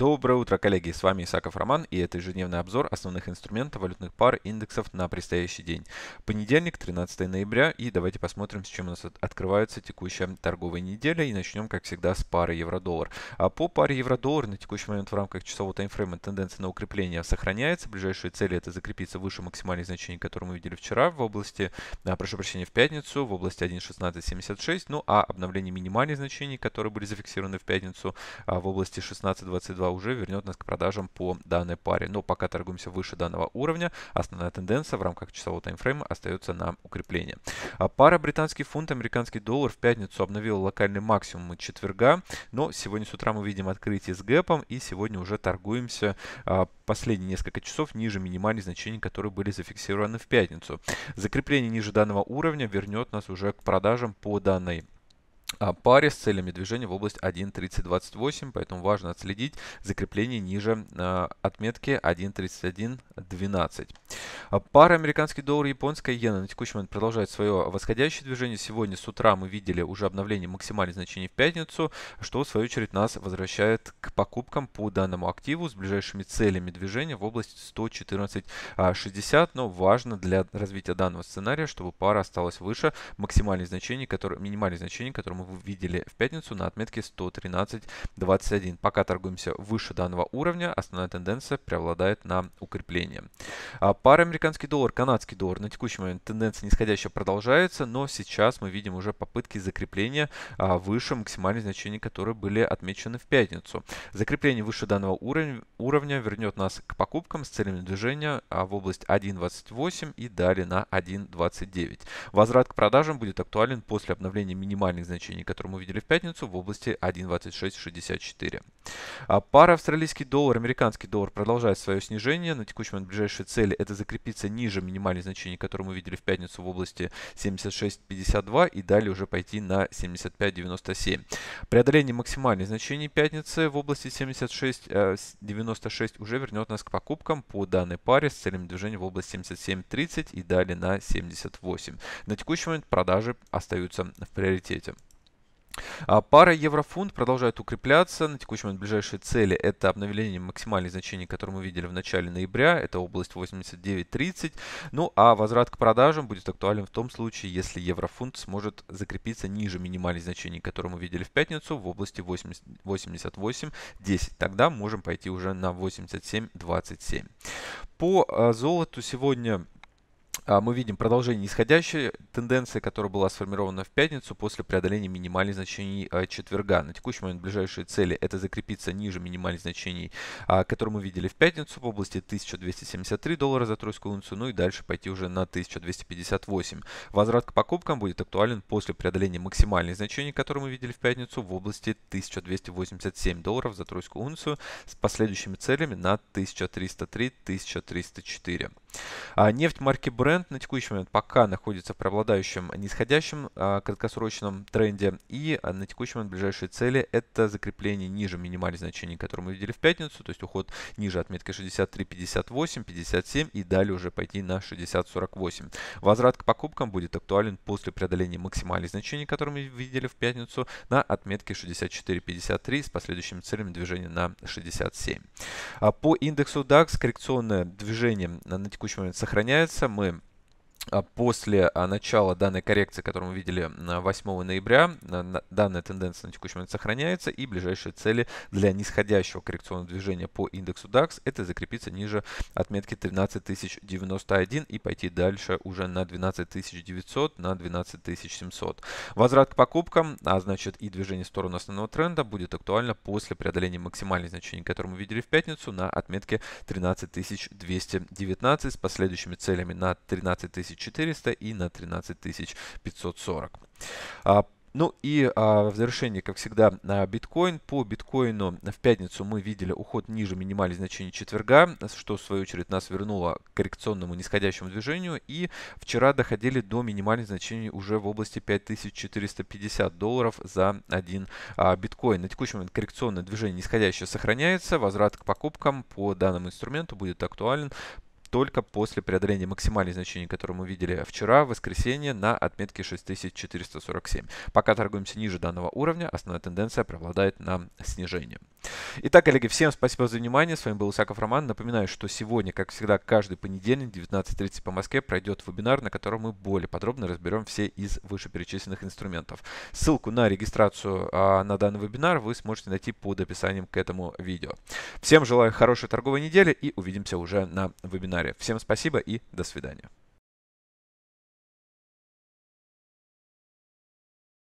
Доброе утро, коллеги! С вами Исаков Роман и это ежедневный обзор основных инструментов валютных пар индексов на предстоящий день. Понедельник, 13 ноября и давайте посмотрим, с чем у нас открывается текущая торговая неделя и начнем, как всегда, с пары евро-доллар. А по паре евро-доллар на текущий момент в рамках часового таймфрейма тенденция на укрепление сохраняется. Ближайшие цели это закрепиться выше максимальных значений, которые мы видели вчера в области, а, прошу прощения, в пятницу в области 1.1676, ну а обновление минимальных значений, которые были зафиксированы в пятницу а, в области 16.22 уже вернет нас к продажам по данной паре. Но пока торгуемся выше данного уровня, основная тенденция в рамках часового таймфрейма остается на укрепление. А пара британский фунт, американский доллар в пятницу обновила локальный максимум четверга, но сегодня с утра мы видим открытие с гэпом и сегодня уже торгуемся а, последние несколько часов ниже минимальных значений, которые были зафиксированы в пятницу. Закрепление ниже данного уровня вернет нас уже к продажам по данной паре с целями движения в область 1.3028, поэтому важно отследить закрепление ниже э, отметки 1.3112. Пара американский доллар и японская иена на текущий момент продолжает свое восходящее движение. Сегодня с утра мы видели уже обновление максимальных значений в пятницу, что в свою очередь нас возвращает к покупкам по данному активу с ближайшими целями движения в области 114.60, но важно для развития данного сценария, чтобы пара осталась выше максимальных значений, которые, минимальных значений, которые мы видели в пятницу на отметке 113.21. Пока торгуемся выше данного уровня, основная тенденция преобладает на укрепление. А пара американский доллар, канадский доллар. На текущий момент тенденция нисходящая продолжается, но сейчас мы видим уже попытки закрепления а, выше максимальных значений, которые были отмечены в пятницу. Закрепление выше данного уровня, уровня вернет нас к покупкам с целями движения а, в область 1.28 и далее на 1.29. Возврат к продажам будет актуален после обновления минимальных значений значений, которые мы видели в пятницу, в области 1.2664. А пара австралийский доллар, американский доллар продолжает свое снижение. На текущий момент ближайшие цели это закрепиться ниже минимальных значений, которые мы видели в пятницу в области 76.52 и далее уже пойти на 75.97. Преодоление максимальных значений пятницы в области 76.96 э, уже вернет нас к покупкам по данной паре с целями движения в область 77.30 и далее на 78. На текущий момент продажи остаются в приоритете. А пара еврофунт продолжает укрепляться. На текущий момент ближайшие цели – это обновление максимальных значений, которые мы видели в начале ноября. Это область 89.30. Ну а возврат к продажам будет актуален в том случае, если еврофунт сможет закрепиться ниже минимальных значений, которые мы видели в пятницу, в области 88.10. Тогда можем пойти уже на 87.27. По а, золоту сегодня а, мы видим продолжение нисходящей тенденции, которая была сформирована в пятницу после преодоления минимальных значений а, четверга. На текущий момент ближайшие цели это закрепиться ниже минимальных значений, а, которые мы видели в пятницу в области 1273 доллара за тройскую унцию, ну и дальше пойти уже на 1258. Возврат к покупкам будет актуален после преодоления максимальных значений, которые мы видели в пятницу в области 1287 долларов за тройскую унцию с последующими целями на 1303-1304. А, нефть марки Brent на текущий момент пока находится в преобладающем нисходящем а, краткосрочном тренде. И а, на текущий момент ближайшие цели это закрепление ниже минимальных значений, которые мы видели в пятницу, то есть уход ниже отметки 63.58, 57 и далее уже пойти на 60.48. Возврат к покупкам будет актуален после преодоления максимальных значений, которые мы видели в пятницу на отметке 64.53 с последующими целями движения на 67. По индексу DAX коррекционное движение на текущий текущий момент сохраняется. Мы а после а, начала данной коррекции, которую мы видели 8 ноября, данная тенденция на текущий момент сохраняется и ближайшие цели для нисходящего коррекционного движения по индексу DAX это закрепиться ниже отметки 13091 и пойти дальше уже на 12900, на 12700. Возврат к покупкам, а значит и движение в сторону основного тренда будет актуально после преодоления максимальных значений, которые мы видели в пятницу на отметке 13219 с последующими целями на 13000 13400 и на 13540. А, ну и а, в завершении, как всегда, на биткоин. По биткоину в пятницу мы видели уход ниже минимальных значения четверга, что в свою очередь нас вернуло к коррекционному нисходящему движению. И вчера доходили до минимальных значения уже в области 5450 долларов за один а, биткоин. На текущий момент коррекционное движение нисходящее сохраняется. Возврат к покупкам по данному инструменту будет актуален только после преодоления максимальных значений, которые мы видели вчера, в воскресенье, на отметке 6447. Пока торгуемся ниже данного уровня, основная тенденция преобладает на снижение. Итак, коллеги, всем спасибо за внимание. С вами был Исаков Роман. Напоминаю, что сегодня, как всегда, каждый понедельник 19.30 по Москве пройдет вебинар, на котором мы более подробно разберем все из вышеперечисленных инструментов. Ссылку на регистрацию а, на данный вебинар вы сможете найти под описанием к этому видео. Всем желаю хорошей торговой недели и увидимся уже на вебинаре вебинаре. Всем спасибо и до свидания.